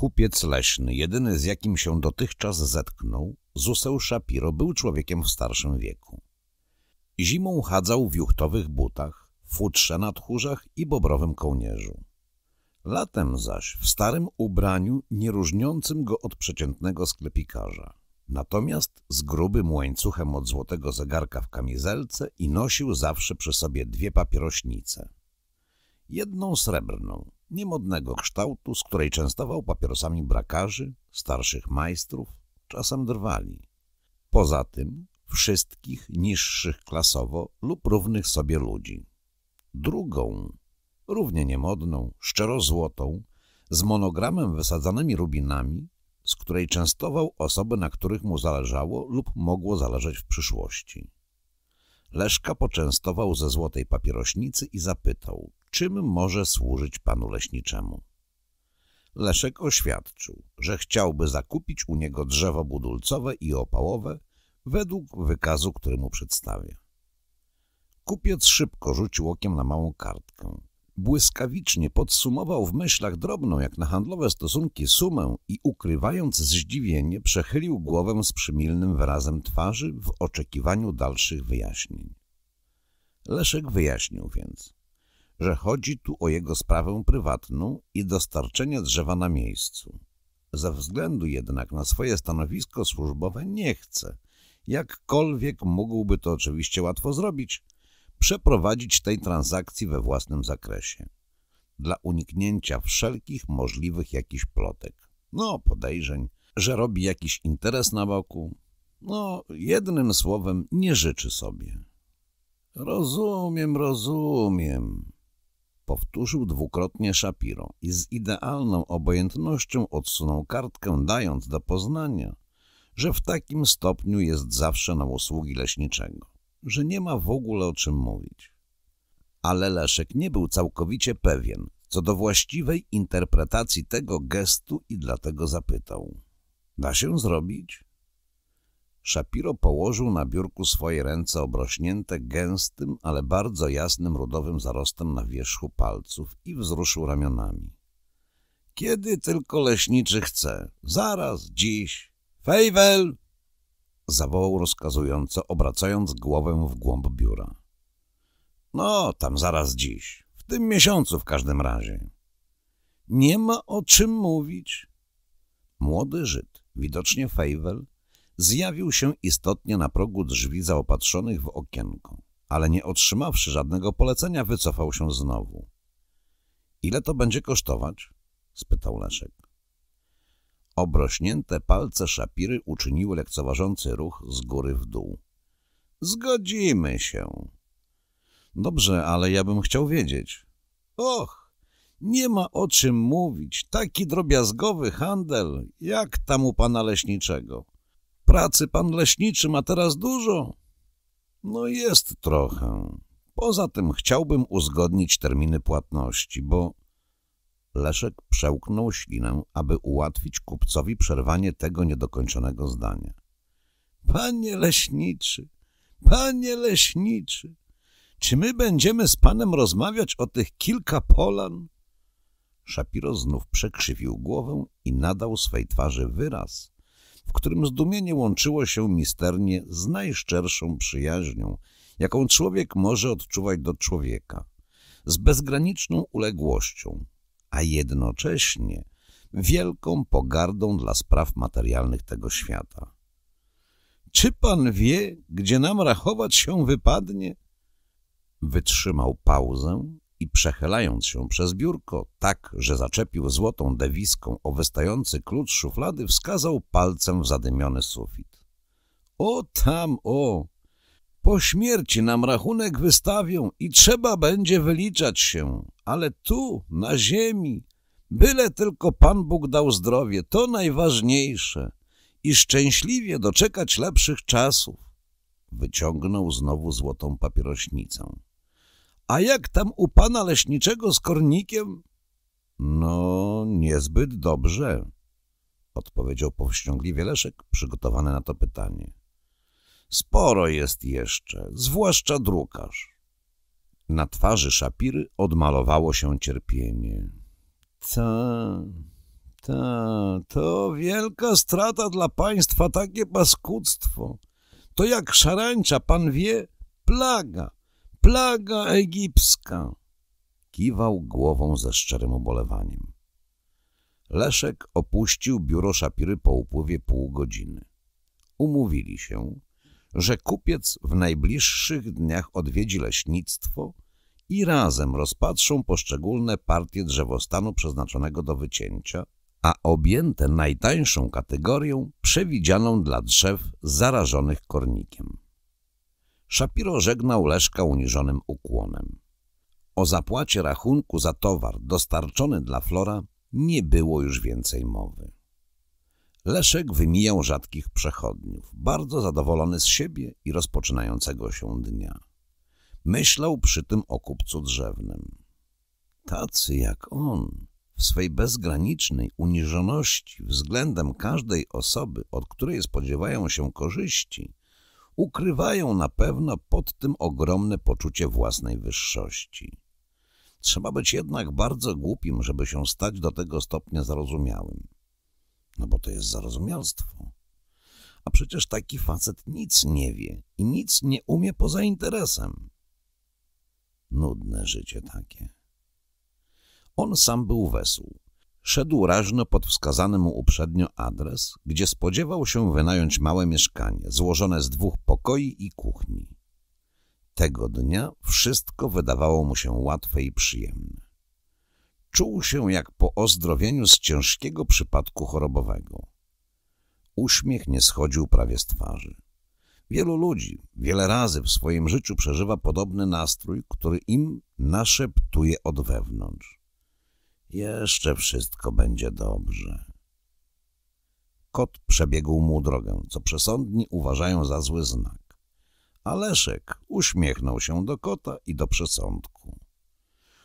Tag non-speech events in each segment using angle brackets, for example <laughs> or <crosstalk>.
Kupiec leśny, jedyny z jakim się dotychczas zetknął, Zuseł Szapiro był człowiekiem w starszym wieku. Zimą chadzał w juchtowych butach, futrze na tchórzach i bobrowym kołnierzu. Latem zaś w starym ubraniu, nieróżniącym go od przeciętnego sklepikarza. Natomiast z grubym łańcuchem od złotego zegarka w kamizelce i nosił zawsze przy sobie dwie papierośnice. Jedną srebrną, niemodnego kształtu, z której częstował papierosami brakarzy, starszych majstrów, czasem drwali. Poza tym wszystkich niższych klasowo lub równych sobie ludzi. Drugą, równie niemodną, szczerozłotą, z monogramem wysadzanymi rubinami, z której częstował osoby, na których mu zależało lub mogło zależeć w przyszłości. Leszka poczęstował ze złotej papierośnicy i zapytał czym może służyć panu leśniczemu. Leszek oświadczył, że chciałby zakupić u niego drzewo budulcowe i opałowe według wykazu, który mu przedstawia. Kupiec szybko rzucił okiem na małą kartkę. Błyskawicznie podsumował w myślach drobną jak na handlowe stosunki sumę i ukrywając zdziwienie przechylił głowę z przymilnym wyrazem twarzy w oczekiwaniu dalszych wyjaśnień. Leszek wyjaśnił więc – że chodzi tu o jego sprawę prywatną i dostarczenie drzewa na miejscu. Ze względu jednak na swoje stanowisko służbowe nie chce, jakkolwiek mógłby to oczywiście łatwo zrobić, przeprowadzić tej transakcji we własnym zakresie, dla uniknięcia wszelkich możliwych jakichś plotek. No, podejrzeń, że robi jakiś interes na boku. No, jednym słowem, nie życzy sobie. Rozumiem, rozumiem. Powtórzył dwukrotnie Shapiro i z idealną obojętnością odsunął kartkę, dając do poznania, że w takim stopniu jest zawsze na usługi leśniczego, że nie ma w ogóle o czym mówić. Ale Leszek nie był całkowicie pewien co do właściwej interpretacji tego gestu i dlatego zapytał. Da się zrobić? Shapiro położył na biurku swoje ręce obrośnięte gęstym, ale bardzo jasnym rudowym zarostem na wierzchu palców i wzruszył ramionami. Kiedy tylko leśniczy chce. Zaraz, dziś. Fejwel! Zawołał rozkazująco, obracając głowę w głąb biura. No, tam zaraz dziś. W tym miesiącu w każdym razie. Nie ma o czym mówić. Młody Żyd, widocznie Fejwel, zjawił się istotnie na progu drzwi zaopatrzonych w okienko, ale nie otrzymawszy żadnego polecenia, wycofał się znowu. — Ile to będzie kosztować? — spytał Leszek. Obrośnięte palce szapiry uczyniły lekceważący ruch z góry w dół. — Zgodzimy się. — Dobrze, ale ja bym chciał wiedzieć. — Och, nie ma o czym mówić. Taki drobiazgowy handel, jak tam u pana leśniczego pracy pan leśniczy ma teraz dużo? No jest trochę. Poza tym chciałbym uzgodnić terminy płatności, bo... Leszek przełknął ślinę, aby ułatwić kupcowi przerwanie tego niedokończonego zdania. Panie leśniczy, panie leśniczy, czy my będziemy z panem rozmawiać o tych kilka polan? Szapiro znów przekrzywił głowę i nadał swej twarzy wyraz, w którym zdumienie łączyło się misternie z najszczerszą przyjaźnią, jaką człowiek może odczuwać do człowieka, z bezgraniczną uległością, a jednocześnie wielką pogardą dla spraw materialnych tego świata. Czy pan wie, gdzie nam rachować się wypadnie? Wytrzymał pauzę i przechylając się przez biurko tak, że zaczepił złotą dewiską o wystający klucz szuflady, wskazał palcem w zadymiony sufit. O tam, o! Po śmierci nam rachunek wystawią i trzeba będzie wyliczać się, ale tu, na ziemi, byle tylko Pan Bóg dał zdrowie, to najważniejsze i szczęśliwie doczekać lepszych czasów. Wyciągnął znowu złotą papierośnicę. A jak tam u pana leśniczego z kornikiem? No, niezbyt dobrze, odpowiedział powściągliwie Leszek, przygotowany na to pytanie. Sporo jest jeszcze, zwłaszcza drukarz. Na twarzy Szapiry odmalowało się cierpienie. Ta, ta, to wielka strata dla państwa, takie paskudztwo. To jak szarańcza, pan wie, plaga. Plaga egipska! Kiwał głową ze szczerym ubolewaniem. Leszek opuścił biuro Szapiry po upływie pół godziny. Umówili się, że kupiec w najbliższych dniach odwiedzi leśnictwo i razem rozpatrzą poszczególne partie drzewostanu przeznaczonego do wycięcia, a objęte najtańszą kategorią przewidzianą dla drzew zarażonych kornikiem. Szapiro żegnał Leszka uniżonym ukłonem. O zapłacie rachunku za towar dostarczony dla Flora nie było już więcej mowy. Leszek wymijał rzadkich przechodniów, bardzo zadowolony z siebie i rozpoczynającego się dnia. Myślał przy tym o kupcu drzewnym. Tacy jak on, w swej bezgranicznej uniżoności względem każdej osoby, od której spodziewają się korzyści – ukrywają na pewno pod tym ogromne poczucie własnej wyższości. Trzeba być jednak bardzo głupim, żeby się stać do tego stopnia zarozumiałym. No bo to jest zarozumialstwo. A przecież taki facet nic nie wie i nic nie umie poza interesem. Nudne życie takie. On sam był wesół. Szedł raźno pod wskazany mu uprzednio adres, gdzie spodziewał się wynająć małe mieszkanie, złożone z dwóch pokoi i kuchni. Tego dnia wszystko wydawało mu się łatwe i przyjemne. Czuł się jak po ozdrowieniu z ciężkiego przypadku chorobowego. Uśmiech nie schodził prawie z twarzy. Wielu ludzi wiele razy w swoim życiu przeżywa podobny nastrój, który im naszeptuje od wewnątrz. Jeszcze wszystko będzie dobrze. Kot przebiegł mu drogę, co przesądni uważają za zły znak. A Leszek uśmiechnął się do kota i do przesądku.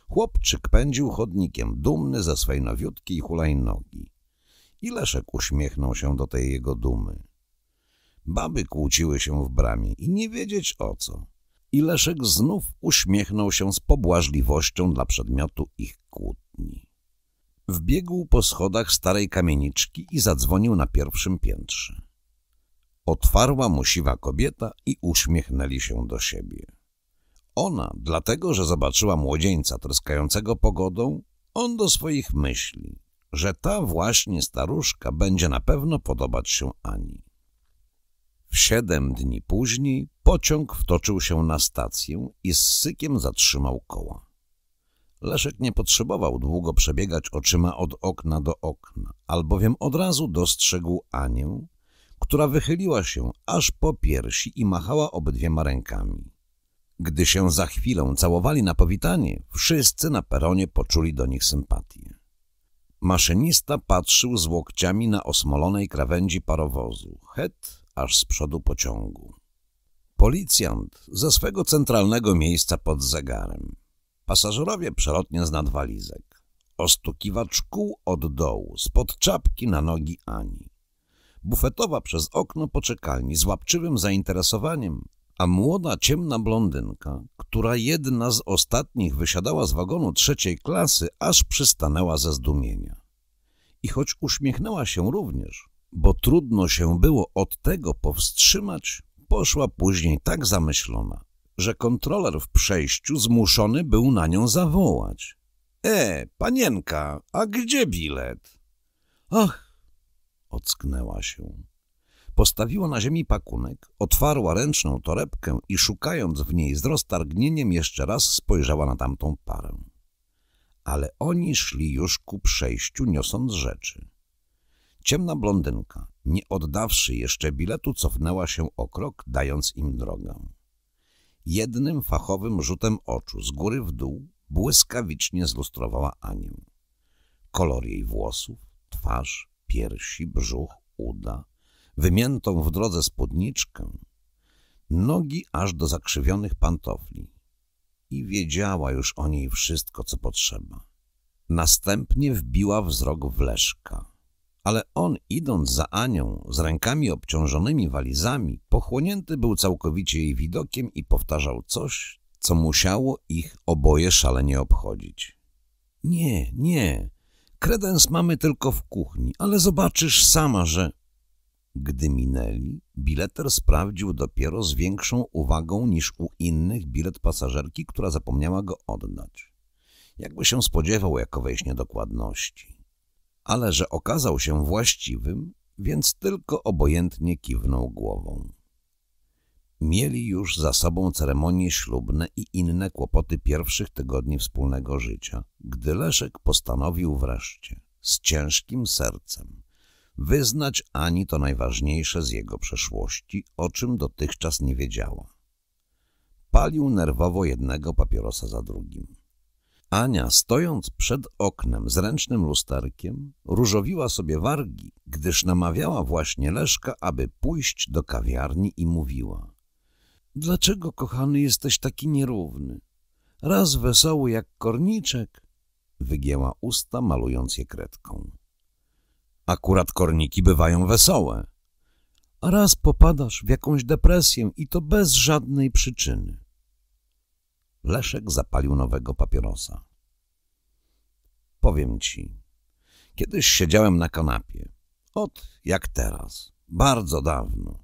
Chłopczyk pędził chodnikiem, dumny ze swej nowiutki i hulajnogi. I Leszek uśmiechnął się do tej jego dumy. Baby kłóciły się w bramie i nie wiedzieć o co. I Leszek znów uśmiechnął się z pobłażliwością dla przedmiotu ich kłótni. Wbiegł po schodach starej kamieniczki i zadzwonił na pierwszym piętrze. Otwarła mu siwa kobieta i uśmiechnęli się do siebie. Ona, dlatego że zobaczyła młodzieńca tryskającego pogodą, on do swoich myśli, że ta właśnie staruszka będzie na pewno podobać się Ani. W siedem dni później pociąg wtoczył się na stację i z sykiem zatrzymał koła. Leszek nie potrzebował długo przebiegać oczyma od okna do okna, albowiem od razu dostrzegł Anię, która wychyliła się aż po piersi i machała obydwiema rękami. Gdy się za chwilę całowali na powitanie, wszyscy na peronie poczuli do nich sympatię. Maszynista patrzył z łokciami na osmolonej krawędzi parowozu, het aż z przodu pociągu. Policjant ze swego centralnego miejsca pod zegarem. Pasażerowie przelotnie z nadwalizek. Ostukiwacz kół od dołu, spod czapki na nogi Ani. Bufetowa przez okno poczekalni z łapczywym zainteresowaniem, a młoda, ciemna blondynka, która jedna z ostatnich wysiadała z wagonu trzeciej klasy, aż przystanęła ze zdumienia. I choć uśmiechnęła się również, bo trudno się było od tego powstrzymać, poszła później tak zamyślona, że kontroler w przejściu zmuszony był na nią zawołać. E, panienka, a gdzie bilet? Ach, ocknęła się. Postawiła na ziemi pakunek, otwarła ręczną torebkę i szukając w niej z roztargnieniem jeszcze raz spojrzała na tamtą parę. Ale oni szli już ku przejściu niosąc rzeczy. Ciemna blondynka, nie oddawszy jeszcze biletu, cofnęła się o krok, dając im drogę. Jednym fachowym rzutem oczu z góry w dół błyskawicznie zlustrowała Anię. Kolor jej włosów, twarz, piersi, brzuch, uda, wymiętą w drodze spódniczkę, nogi aż do zakrzywionych pantofli. I wiedziała już o niej wszystko, co potrzeba. Następnie wbiła wzrok w Leszka ale on, idąc za Anią, z rękami obciążonymi walizami, pochłonięty był całkowicie jej widokiem i powtarzał coś, co musiało ich oboje szalenie obchodzić. Nie, nie, kredens mamy tylko w kuchni, ale zobaczysz sama, że... Gdy minęli, bileter sprawdził dopiero z większą uwagą niż u innych bilet pasażerki, która zapomniała go oddać. Jakby się spodziewał jakowejś niedokładności ale że okazał się właściwym, więc tylko obojętnie kiwnął głową. Mieli już za sobą ceremonie ślubne i inne kłopoty pierwszych tygodni wspólnego życia, gdy Leszek postanowił wreszcie, z ciężkim sercem, wyznać Ani to najważniejsze z jego przeszłości, o czym dotychczas nie wiedziała. Palił nerwowo jednego papierosa za drugim. Ania, stojąc przed oknem z ręcznym lusterkiem, różowiła sobie wargi, gdyż namawiała właśnie Leszka, aby pójść do kawiarni i mówiła. Dlaczego, kochany, jesteś taki nierówny? Raz wesoły jak korniczek, wygięła usta, malując je kredką. Akurat korniki bywają wesołe. A raz popadasz w jakąś depresję i to bez żadnej przyczyny. Leszek zapalił nowego papierosa. Powiem ci, kiedyś siedziałem na kanapie, od jak teraz, bardzo dawno,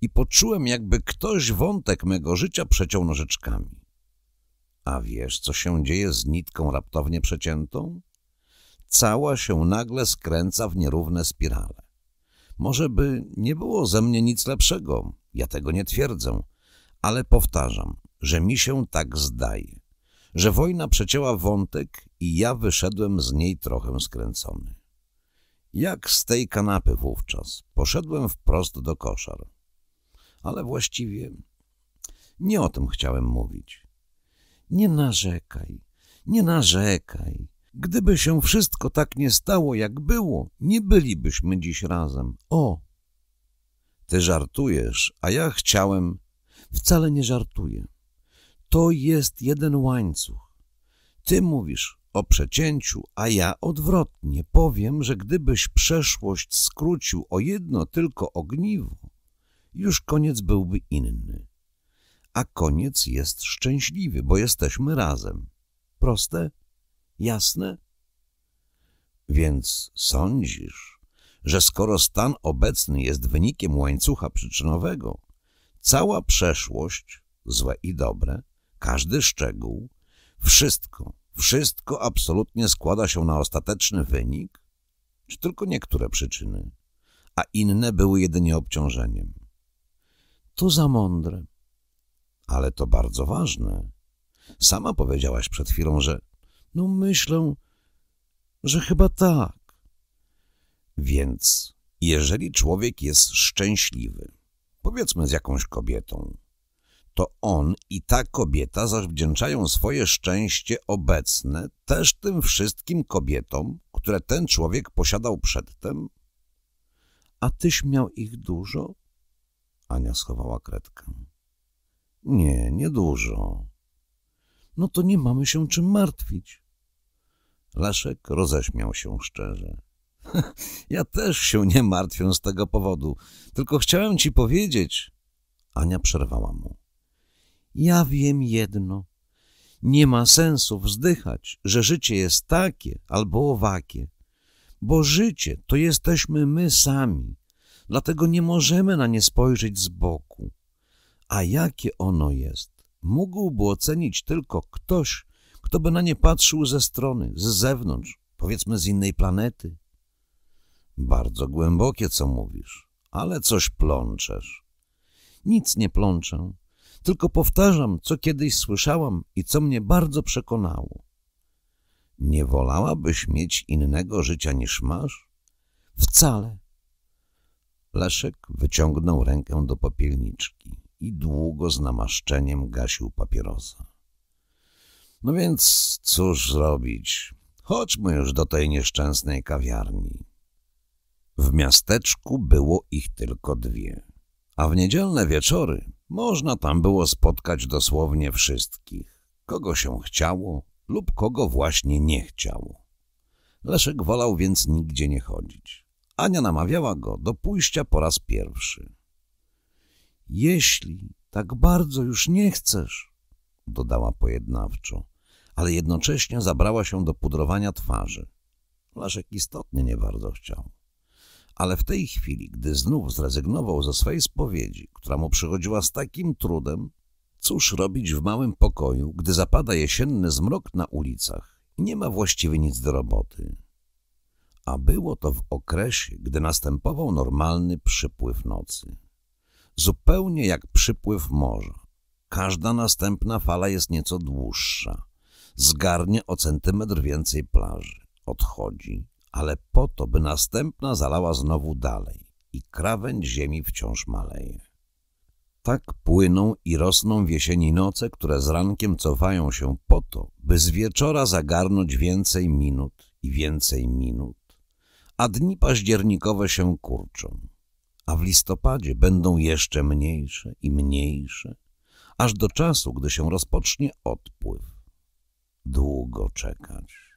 i poczułem, jakby ktoś wątek mego życia przeciął nożyczkami. A wiesz, co się dzieje z nitką raptownie przeciętą? Cała się nagle skręca w nierówne spirale. Może by nie było ze mnie nic lepszego, ja tego nie twierdzę, ale powtarzam, że mi się tak zdaje, że wojna przecięła wątek i ja wyszedłem z niej trochę skręcony. Jak z tej kanapy wówczas, poszedłem wprost do koszar. Ale właściwie nie o tym chciałem mówić. Nie narzekaj, nie narzekaj. Gdyby się wszystko tak nie stało, jak było, nie bylibyśmy dziś razem. O! Ty żartujesz, a ja chciałem... Wcale nie żartuję. To jest jeden łańcuch. Ty mówisz o przecięciu, a ja odwrotnie powiem, że gdybyś przeszłość skrócił o jedno tylko ogniwo, już koniec byłby inny. A koniec jest szczęśliwy, bo jesteśmy razem. Proste? Jasne? Więc sądzisz, że skoro stan obecny jest wynikiem łańcucha przyczynowego, cała przeszłość, złe i dobre, każdy szczegół, wszystko, wszystko absolutnie składa się na ostateczny wynik, czy tylko niektóre przyczyny, a inne były jedynie obciążeniem. To za mądre. Ale to bardzo ważne. Sama powiedziałaś przed chwilą, że no myślę, że chyba tak. Więc jeżeli człowiek jest szczęśliwy, powiedzmy z jakąś kobietą, to on i ta kobieta zawdzięczają swoje szczęście obecne też tym wszystkim kobietom, które ten człowiek posiadał przedtem? A tyś miał ich dużo? Ania schowała kredkę. Nie, niedużo. No to nie mamy się czym martwić. Leszek roześmiał się szczerze. <laughs> Ja też się nie martwię z tego powodu, tylko chciałem ci powiedzieć. Ania przerwała mu. Ja wiem jedno. Nie ma sensu wzdychać, że życie jest takie albo owakie, bo życie to jesteśmy my sami, dlatego nie możemy na nie spojrzeć z boku. A jakie ono jest, mógłby ocenić tylko ktoś, kto by na nie patrzył ze strony, z zewnątrz, powiedzmy z innej planety. Bardzo głębokie, co mówisz, ale coś plączesz. Nic nie plączę tylko powtarzam, co kiedyś słyszałam i co mnie bardzo przekonało. Nie wolałabyś mieć innego życia niż masz? Wcale. Leszek wyciągnął rękę do popielniczki i długo z namaszczeniem gasił papierosa. No więc cóż zrobić? Chodźmy już do tej nieszczęsnej kawiarni. W miasteczku było ich tylko dwie, a w niedzielne wieczory można tam było spotkać dosłownie wszystkich, kogo się chciało lub kogo właśnie nie chciało. Leszek wolał więc nigdzie nie chodzić. Ania namawiała go do pójścia po raz pierwszy. Jeśli tak bardzo już nie chcesz, dodała pojednawczo, ale jednocześnie zabrała się do pudrowania twarzy. Leszek istotnie nie bardzo chciał ale w tej chwili, gdy znów zrezygnował ze swej spowiedzi, która mu przychodziła z takim trudem, cóż robić w małym pokoju, gdy zapada jesienny zmrok na ulicach i nie ma właściwie nic do roboty? A było to w okresie, gdy następował normalny przypływ nocy. Zupełnie jak przypływ morza. Każda następna fala jest nieco dłuższa. Zgarnie o centymetr więcej plaży. Odchodzi, ale po to, by następna zalała znowu dalej i krawędź ziemi wciąż maleje. Tak płyną i rosną w jesieni noce, które z rankiem cofają się po to, by z wieczora zagarnąć więcej minut i więcej minut, a dni październikowe się kurczą, a w listopadzie będą jeszcze mniejsze i mniejsze, aż do czasu, gdy się rozpocznie odpływ. Długo czekać.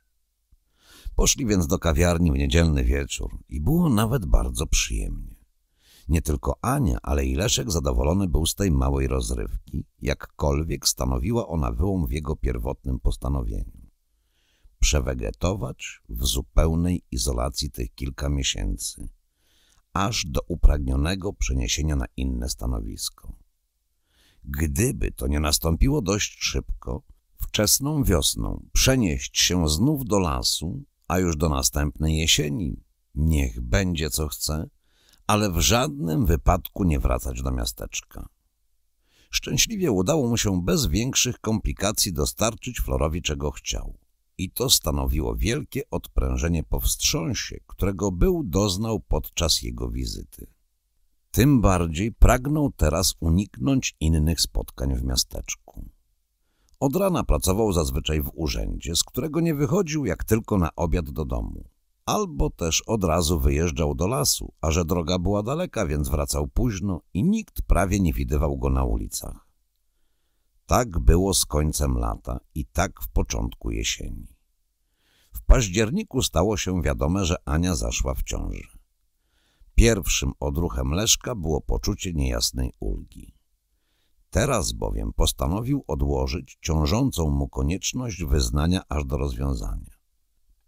Poszli więc do kawiarni w niedzielny wieczór i było nawet bardzo przyjemnie. Nie tylko Ania, ale i Leszek zadowolony był z tej małej rozrywki, jakkolwiek stanowiła ona wyłom w jego pierwotnym postanowieniu. Przewegetować w zupełnej izolacji tych kilka miesięcy, aż do upragnionego przeniesienia na inne stanowisko. Gdyby to nie nastąpiło dość szybko, wczesną wiosną przenieść się znów do lasu a już do następnej jesieni. Niech będzie co chce, ale w żadnym wypadku nie wracać do miasteczka. Szczęśliwie udało mu się bez większych komplikacji dostarczyć Florowi czego chciał. I to stanowiło wielkie odprężenie po wstrząsie, którego był doznał podczas jego wizyty. Tym bardziej pragnął teraz uniknąć innych spotkań w miasteczku. Od rana pracował zazwyczaj w urzędzie, z którego nie wychodził jak tylko na obiad do domu. Albo też od razu wyjeżdżał do lasu, a że droga była daleka, więc wracał późno i nikt prawie nie widywał go na ulicach. Tak było z końcem lata i tak w początku jesieni. W październiku stało się wiadome, że Ania zaszła w ciąży. Pierwszym odruchem Leszka było poczucie niejasnej ulgi. Teraz bowiem postanowił odłożyć ciążącą mu konieczność wyznania aż do rozwiązania.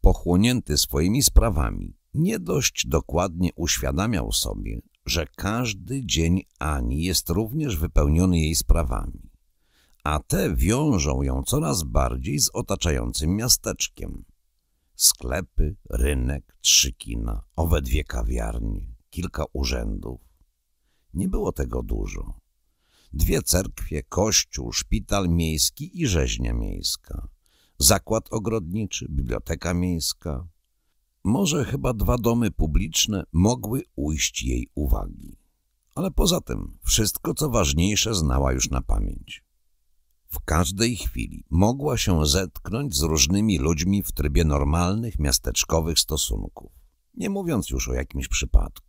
Pochłonięty swoimi sprawami, nie dość dokładnie uświadamiał sobie, że każdy dzień Ani jest również wypełniony jej sprawami, a te wiążą ją coraz bardziej z otaczającym miasteczkiem. Sklepy, rynek, trzy kina, owe dwie kawiarnie, kilka urzędów. Nie było tego dużo dwie cerkwie, kościół, szpital miejski i rzeźnia miejska, zakład ogrodniczy, biblioteka miejska. Może chyba dwa domy publiczne mogły ujść jej uwagi. Ale poza tym wszystko, co ważniejsze, znała już na pamięć. W każdej chwili mogła się zetknąć z różnymi ludźmi w trybie normalnych, miasteczkowych stosunków, nie mówiąc już o jakimś przypadku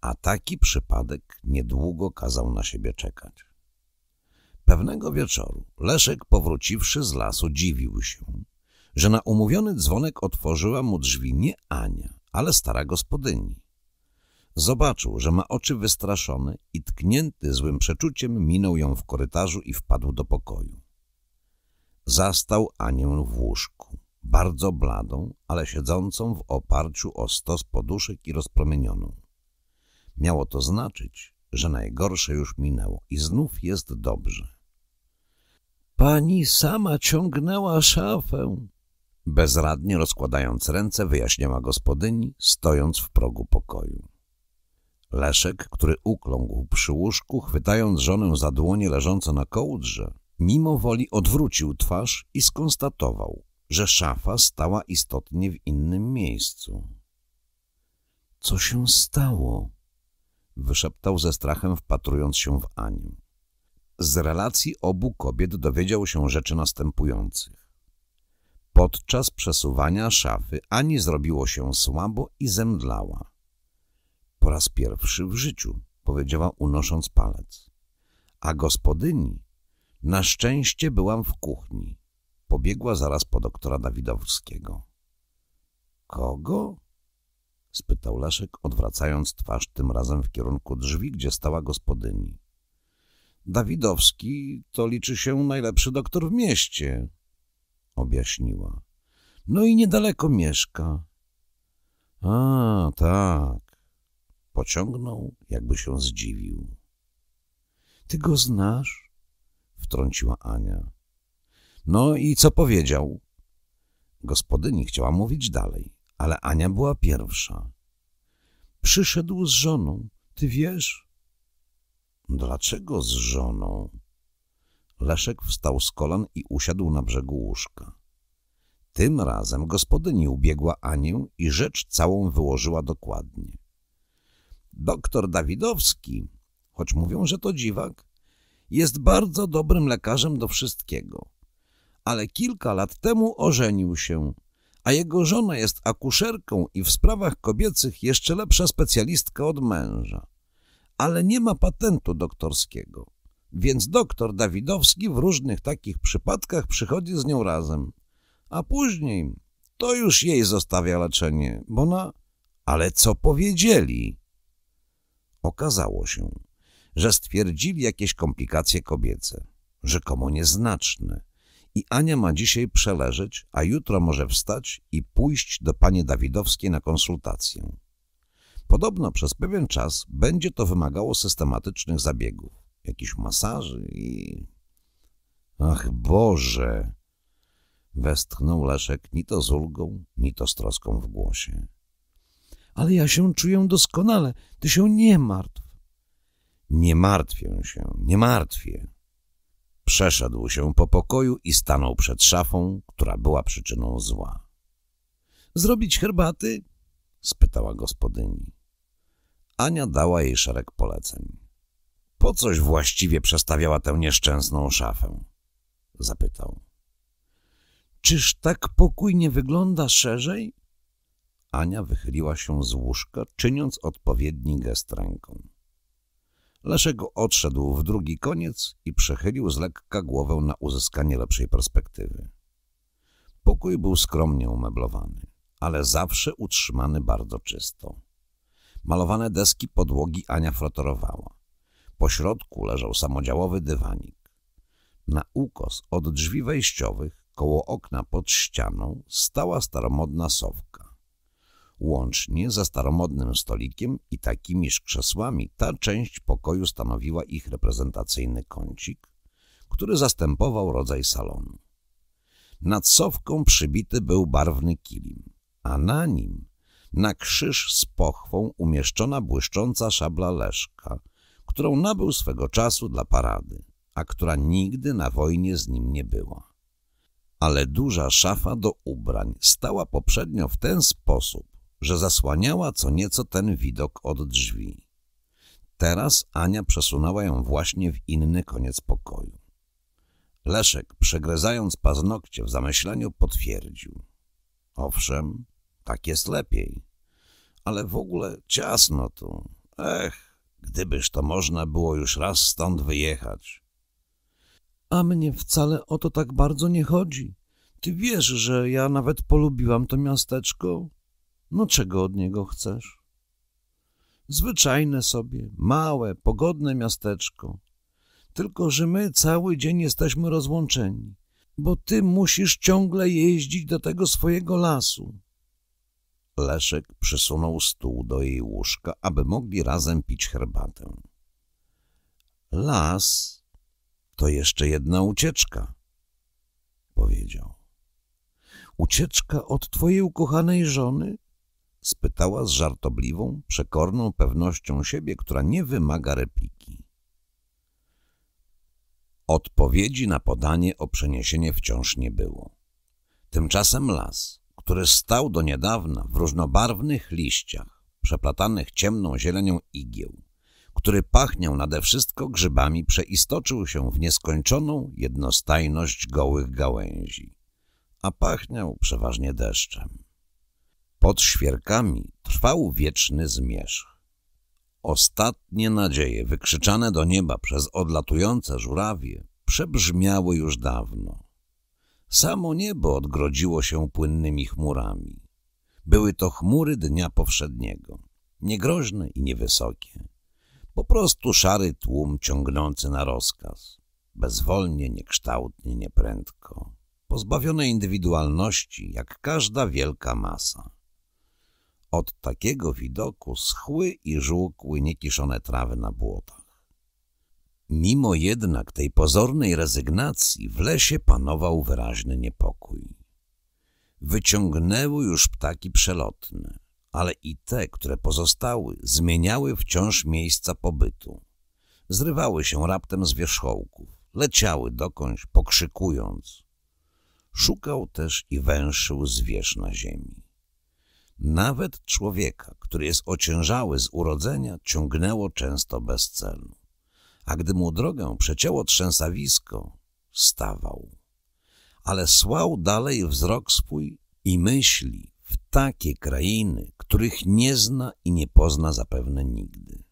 a taki przypadek niedługo kazał na siebie czekać. Pewnego wieczoru Leszek, powróciwszy z lasu, dziwił się, że na umówiony dzwonek otworzyła mu drzwi nie Ania, ale stara gospodyni. Zobaczył, że ma oczy wystraszone i tknięty złym przeczuciem minął ją w korytarzu i wpadł do pokoju. Zastał Anię w łóżku, bardzo bladą, ale siedzącą w oparciu o stos poduszek i rozpromienioną. Miało to znaczyć, że najgorsze już minęło i znów jest dobrze. Pani sama ciągnęła szafę. Bezradnie rozkładając ręce, wyjaśniała gospodyni, stojąc w progu pokoju. Leszek, który ukląkł przy łóżku, chwytając żonę za dłonie leżące na kołdrze, mimo woli odwrócił twarz i skonstatował, że szafa stała istotnie w innym miejscu. — Co się stało? wyszeptał ze strachem, wpatrując się w Anię. Z relacji obu kobiet dowiedział się rzeczy następujących. Podczas przesuwania szafy Ani zrobiło się słabo i zemdlała. Po raz pierwszy w życiu, powiedziała unosząc palec. A gospodyni? Na szczęście byłam w kuchni. Pobiegła zaraz po doktora Dawidowskiego. Kogo? spytał Leszek, odwracając twarz tym razem w kierunku drzwi, gdzie stała gospodyni. Dawidowski to liczy się najlepszy doktor w mieście, objaśniła. No i niedaleko mieszka. A, tak. Pociągnął, jakby się zdziwił. Ty go znasz? Wtrąciła Ania. No i co powiedział? Gospodyni chciała mówić dalej ale Ania była pierwsza. Przyszedł z żoną, ty wiesz? Dlaczego z żoną? Leszek wstał z kolan i usiadł na brzegu łóżka. Tym razem gospodyni ubiegła Anię i rzecz całą wyłożyła dokładnie. Doktor Dawidowski, choć mówią, że to dziwak, jest bardzo dobrym lekarzem do wszystkiego. Ale kilka lat temu ożenił się a jego żona jest akuszerką i w sprawach kobiecych jeszcze lepsza specjalistka od męża. Ale nie ma patentu doktorskiego, więc doktor Dawidowski w różnych takich przypadkach przychodzi z nią razem. A później to już jej zostawia leczenie, bo na... Ale co powiedzieli? Okazało się, że stwierdzili jakieś komplikacje kobiece, rzekomo nieznaczne, i Ania ma dzisiaj przeleżeć, a jutro może wstać i pójść do pani Dawidowskiej na konsultację. Podobno przez pewien czas będzie to wymagało systematycznych zabiegów, jakichś masaży i... Ach Boże! Westchnął Leszek ni to z ulgą, ni to z troską w głosie. Ale ja się czuję doskonale, ty się nie martw. Nie martwię się, nie martwię, Przeszedł się po pokoju i stanął przed szafą, która była przyczyną zła. — Zrobić herbaty? — spytała gospodyni. Ania dała jej szereg poleceń. — Po coś właściwie przestawiała tę nieszczęsną szafę? — zapytał. — Czyż tak pokój nie wygląda szerzej? Ania wychyliła się z łóżka, czyniąc odpowiedni gest ręką. Leszek odszedł w drugi koniec i przechylił z lekka głowę na uzyskanie lepszej perspektywy. Pokój był skromnie umeblowany, ale zawsze utrzymany bardzo czysto. Malowane deski podłogi Ania frotorowała. Po środku leżał samodziałowy dywanik. Na ukos od drzwi wejściowych, koło okna pod ścianą, stała staromodna sowka. Łącznie ze staromodnym stolikiem i takimiż krzesłami ta część pokoju stanowiła ich reprezentacyjny kącik, który zastępował rodzaj salonu. Nad sowką przybity był barwny kilim, a na nim na krzyż z pochwą umieszczona błyszcząca szabla Leszka, którą nabył swego czasu dla parady, a która nigdy na wojnie z nim nie była. Ale duża szafa do ubrań stała poprzednio w ten sposób, że zasłaniała co nieco ten widok od drzwi. Teraz Ania przesunęła ją właśnie w inny koniec pokoju. Leszek, przegryzając paznokcie w zamyśleniu, potwierdził. Owszem, tak jest lepiej, ale w ogóle ciasno tu. Ech, gdybyż to można było już raz stąd wyjechać. A mnie wcale o to tak bardzo nie chodzi. Ty wiesz, że ja nawet polubiłam to miasteczko? No czego od niego chcesz? Zwyczajne sobie, małe, pogodne miasteczko. Tylko, że my cały dzień jesteśmy rozłączeni, bo ty musisz ciągle jeździć do tego swojego lasu. Leszek przysunął stół do jej łóżka, aby mogli razem pić herbatę. Las to jeszcze jedna ucieczka, powiedział. Ucieczka od twojej ukochanej żony? spytała z żartobliwą, przekorną pewnością siebie, która nie wymaga repliki. Odpowiedzi na podanie o przeniesienie wciąż nie było. Tymczasem las, który stał do niedawna w różnobarwnych liściach, przeplatanych ciemną zielenią igieł, który pachniał nade wszystko grzybami, przeistoczył się w nieskończoną jednostajność gołych gałęzi, a pachniał przeważnie deszczem. Pod świerkami trwał wieczny zmierzch. Ostatnie nadzieje wykrzyczane do nieba przez odlatujące żurawie przebrzmiały już dawno. Samo niebo odgrodziło się płynnymi chmurami. Były to chmury dnia powszedniego, niegroźne i niewysokie. Po prostu szary tłum ciągnący na rozkaz, bezwolnie, niekształtnie, nieprędko, pozbawione indywidualności jak każda wielka masa. Od takiego widoku schły i żółkły niekiszone trawy na błotach. Mimo jednak tej pozornej rezygnacji w lesie panował wyraźny niepokój. Wyciągnęły już ptaki przelotne, ale i te, które pozostały, zmieniały wciąż miejsca pobytu. Zrywały się raptem z wierzchołków, leciały dokądś, pokrzykując. Szukał też i węszył zwierz na ziemi. Nawet człowieka, który jest ociężały z urodzenia, ciągnęło często bez celu. A gdy mu drogę przecięło trzęsawisko, stawał. Ale słał dalej wzrok swój i myśli w takie krainy, których nie zna i nie pozna zapewne nigdy.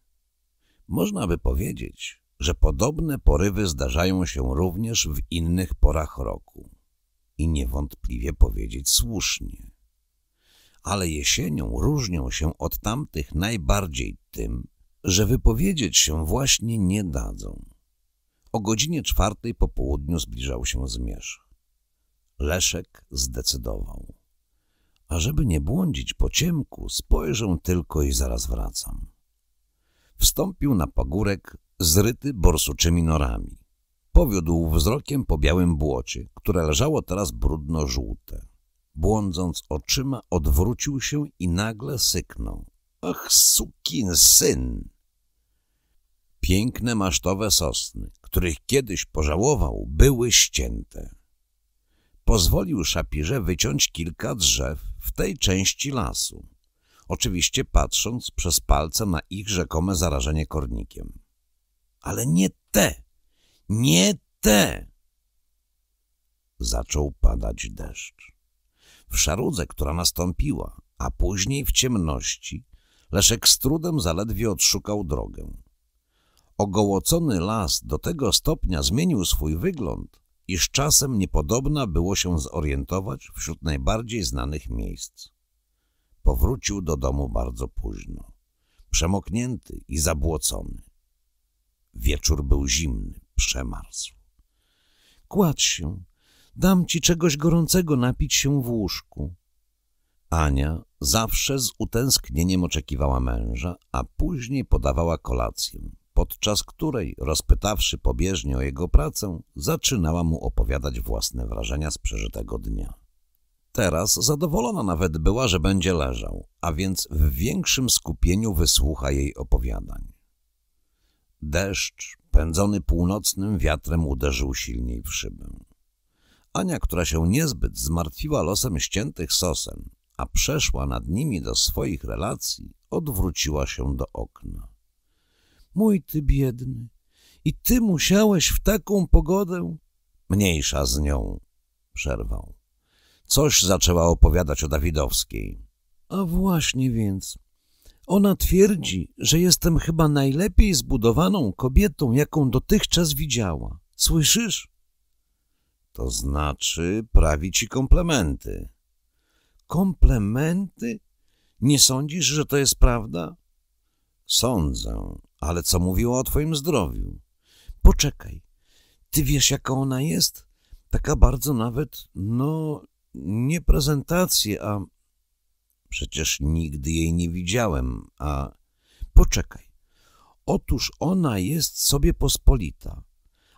Można by powiedzieć, że podobne porywy zdarzają się również w innych porach roku i niewątpliwie powiedzieć słusznie ale jesienią różnią się od tamtych najbardziej tym, że wypowiedzieć się właśnie nie dadzą. O godzinie czwartej po południu zbliżał się zmierzch. Leszek zdecydował. A żeby nie błądzić po ciemku, spojrzę tylko i zaraz wracam. Wstąpił na pagórek zryty borsuczymi norami. Powiódł wzrokiem po białym błocie, które leżało teraz brudno-żółte. Błądząc oczyma, odwrócił się i nagle syknął. Ach, sukin syn! Piękne masztowe sosny, których kiedyś pożałował, były ścięte. Pozwolił szapirze wyciąć kilka drzew w tej części lasu, oczywiście patrząc przez palce na ich rzekome zarażenie kornikiem. Ale nie te! Nie te! Zaczął padać deszcz. W szarudze, która nastąpiła, a później w ciemności, Leszek z trudem zaledwie odszukał drogę. Ogołocony las do tego stopnia zmienił swój wygląd, iż czasem niepodobna było się zorientować wśród najbardziej znanych miejsc. Powrócił do domu bardzo późno, przemoknięty i zabłocony. Wieczór był zimny, przemarzł. Kładź się, Dam ci czegoś gorącego napić się w łóżku. Ania zawsze z utęsknieniem oczekiwała męża, a później podawała kolację, podczas której, rozpytawszy pobieżnie o jego pracę, zaczynała mu opowiadać własne wrażenia z przeżytego dnia. Teraz zadowolona nawet była, że będzie leżał, a więc w większym skupieniu wysłucha jej opowiadań. Deszcz, pędzony północnym wiatrem, uderzył silniej w szybę. Ania, która się niezbyt zmartwiła losem ściętych sosen, a przeszła nad nimi do swoich relacji, odwróciła się do okna. Mój ty biedny, i ty musiałeś w taką pogodę? Mniejsza z nią, przerwał. Coś zaczęła opowiadać o Dawidowskiej. A właśnie więc. Ona twierdzi, że jestem chyba najlepiej zbudowaną kobietą, jaką dotychczas widziała. Słyszysz? To znaczy prawi ci komplementy. Komplementy? Nie sądzisz, że to jest prawda? Sądzę, ale co mówiła o twoim zdrowiu? Poczekaj, ty wiesz, jaka ona jest? Taka bardzo nawet, no, nie prezentacja, a... Przecież nigdy jej nie widziałem, a... Poczekaj. Otóż ona jest sobie pospolita,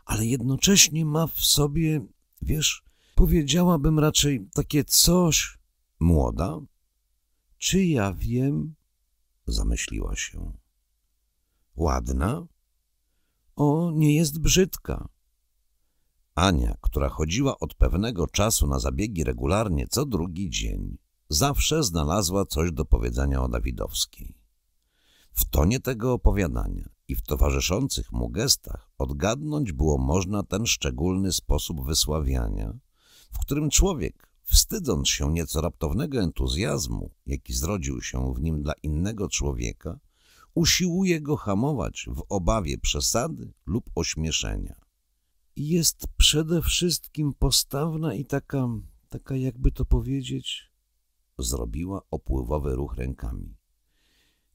ale jednocześnie ma w sobie Wiesz, powiedziałabym raczej takie coś. Młoda? Czy ja wiem? Zamyśliła się. Ładna? O, nie jest brzydka. Ania, która chodziła od pewnego czasu na zabiegi regularnie co drugi dzień, zawsze znalazła coś do powiedzenia o Dawidowskiej. W tonie tego opowiadania i w towarzyszących mu gestach odgadnąć było można ten szczególny sposób wysławiania, w którym człowiek, wstydząc się nieco raptownego entuzjazmu, jaki zrodził się w nim dla innego człowieka, usiłuje go hamować w obawie przesady lub ośmieszenia. Jest przede wszystkim postawna i taka, taka jakby to powiedzieć, zrobiła opływowy ruch rękami.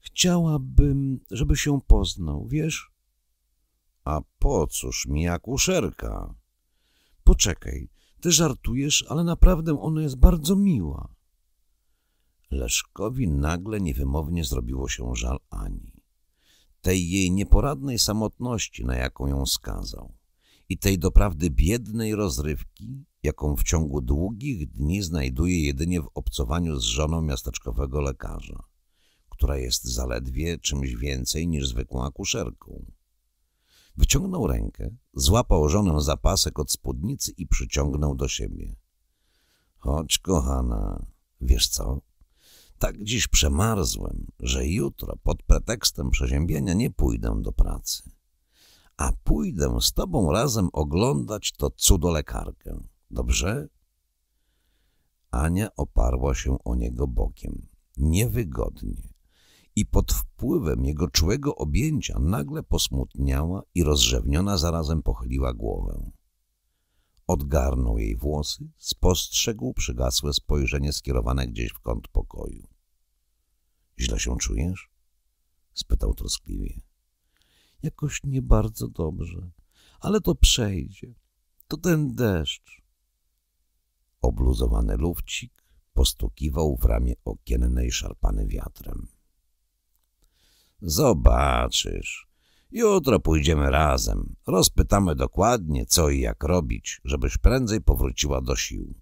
Chciałabym, żeby się poznał, wiesz? A po cóż mi akuszerka? Poczekaj, ty żartujesz, ale naprawdę ona jest bardzo miła. Leszkowi nagle niewymownie zrobiło się żal Ani. Tej jej nieporadnej samotności, na jaką ją skazał i tej doprawdy biednej rozrywki, jaką w ciągu długich dni znajduje jedynie w obcowaniu z żoną miasteczkowego lekarza która jest zaledwie czymś więcej niż zwykłą akuszerką. Wyciągnął rękę, złapał żonę za pasek od spódnicy i przyciągnął do siebie. Chodź, kochana, wiesz co? Tak dziś przemarzłem, że jutro pod pretekstem przeziębienia nie pójdę do pracy. A pójdę z tobą razem oglądać to cudolekarkę. Dobrze? Ania oparła się o niego bokiem. Niewygodnie i pod wpływem jego czułego objęcia nagle posmutniała i rozrzewniona zarazem pochyliła głowę. Odgarnął jej włosy, spostrzegł przygasłe spojrzenie skierowane gdzieś w kąt pokoju. — Źle się czujesz? — spytał troskliwie. — Jakoś nie bardzo dobrze, ale to przejdzie. To ten deszcz. Obluzowany lufcik postukiwał w ramię okiennej szarpany wiatrem. Zobaczysz. Jutro pójdziemy razem. Rozpytamy dokładnie, co i jak robić, żebyś prędzej powróciła do sił.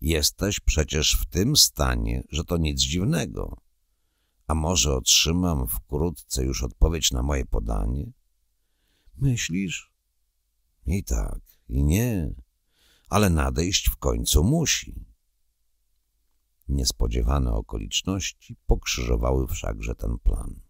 Jesteś przecież w tym stanie, że to nic dziwnego. A może otrzymam wkrótce już odpowiedź na moje podanie? Myślisz? I tak, i nie. Ale nadejść w końcu musi. Niespodziewane okoliczności pokrzyżowały wszakże ten plan.